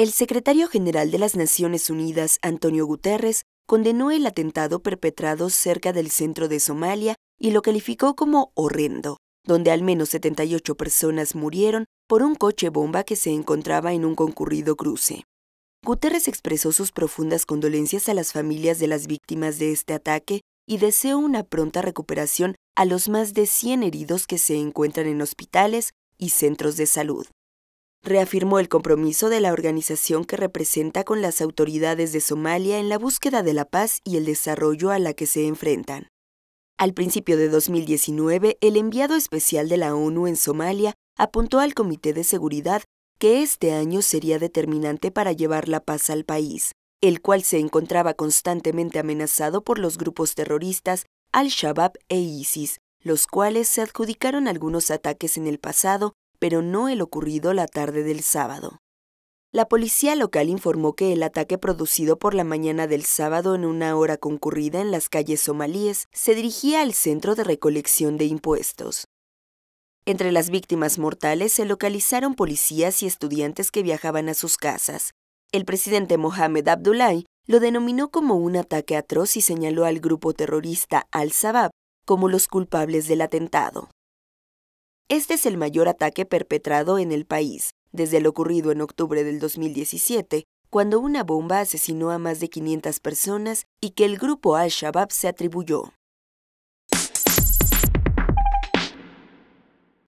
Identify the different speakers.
Speaker 1: El secretario general de las Naciones Unidas, Antonio Guterres, condenó el atentado perpetrado cerca del centro de Somalia y lo calificó como horrendo, donde al menos 78 personas murieron por un coche bomba que se encontraba en un concurrido cruce. Guterres expresó sus profundas condolencias a las familias de las víctimas de este ataque y deseó una pronta recuperación a los más de 100 heridos que se encuentran en hospitales y centros de salud reafirmó el compromiso de la organización que representa con las autoridades de Somalia en la búsqueda de la paz y el desarrollo a la que se enfrentan. Al principio de 2019, el enviado especial de la ONU en Somalia apuntó al Comité de Seguridad que este año sería determinante para llevar la paz al país, el cual se encontraba constantemente amenazado por los grupos terroristas Al-Shabaab e ISIS, los cuales se adjudicaron algunos ataques en el pasado pero no el ocurrido la tarde del sábado. La policía local informó que el ataque producido por la mañana del sábado en una hora concurrida en las calles somalíes se dirigía al centro de recolección de impuestos. Entre las víctimas mortales se localizaron policías y estudiantes que viajaban a sus casas. El presidente Mohamed Abdullahi lo denominó como un ataque atroz y señaló al grupo terrorista Al-Shabaab como los culpables del atentado. Este es el mayor ataque perpetrado en el país, desde lo ocurrido en octubre del 2017, cuando una bomba asesinó a más de 500 personas y que el grupo Al-Shabaab se atribuyó.